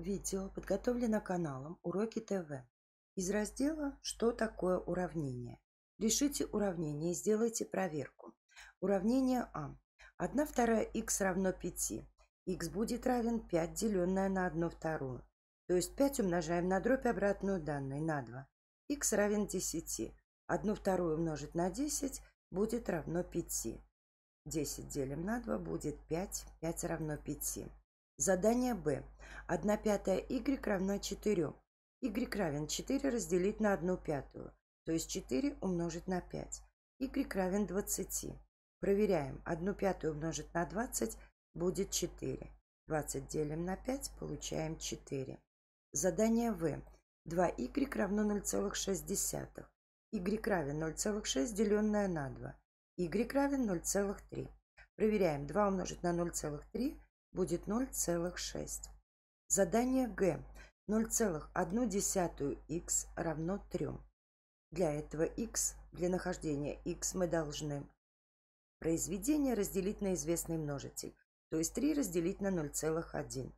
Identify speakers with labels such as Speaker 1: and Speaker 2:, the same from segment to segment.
Speaker 1: Видео подготовлено каналом Уроки ТВ из раздела «Что такое уравнение?». Решите уравнение и сделайте проверку. Уравнение А. 1 вторая х равно 5. х будет равен 5, деленное на 1 вторую. То есть 5 умножаем на дробь обратную данной на 2. х равен 10. 1 вторую умножить на 10 будет равно 5. 10 делим на 2 будет 5. 5 равно 5. Задание Б. 1 пятая y равна 4. y равен 4 разделить на 1 пятую, то есть 4 умножить на 5. y равен 20. Проверяем. 1 пятую умножить на 20 будет 4. 20 делим на 5, получаем 4. Задание В. 2y равно 0,6. y равен 0,6, деленное на 2. y равен 0,3. Проверяем. 2 умножить на 0,3 будет 0,6. Задание Г 0,1х равно 3. Для этого х, для нахождения х мы должны произведение разделить на известный множитель, то есть 3 разделить на 0,1.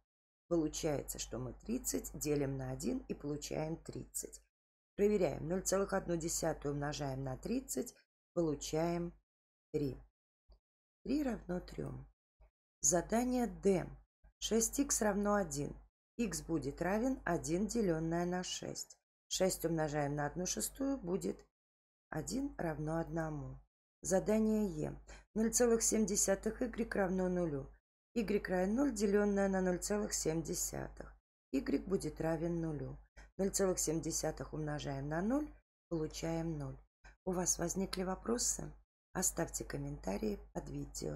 Speaker 1: Получается, что мы 30 делим на 1 и получаем 30. Проверяем. 0,1 умножаем на 30, получаем 3. 3 равно 3. Задание D. 6х равно 1. х будет равен 1, деленное на 6. 6 умножаем на 1 шестую будет 1 равно 1. Задание Е. 0,7 y равно 0. y равен 0, деленное на 0,7. y будет равен 0. 0,7 умножаем на 0, получаем 0. У вас возникли вопросы? Оставьте комментарии под видео.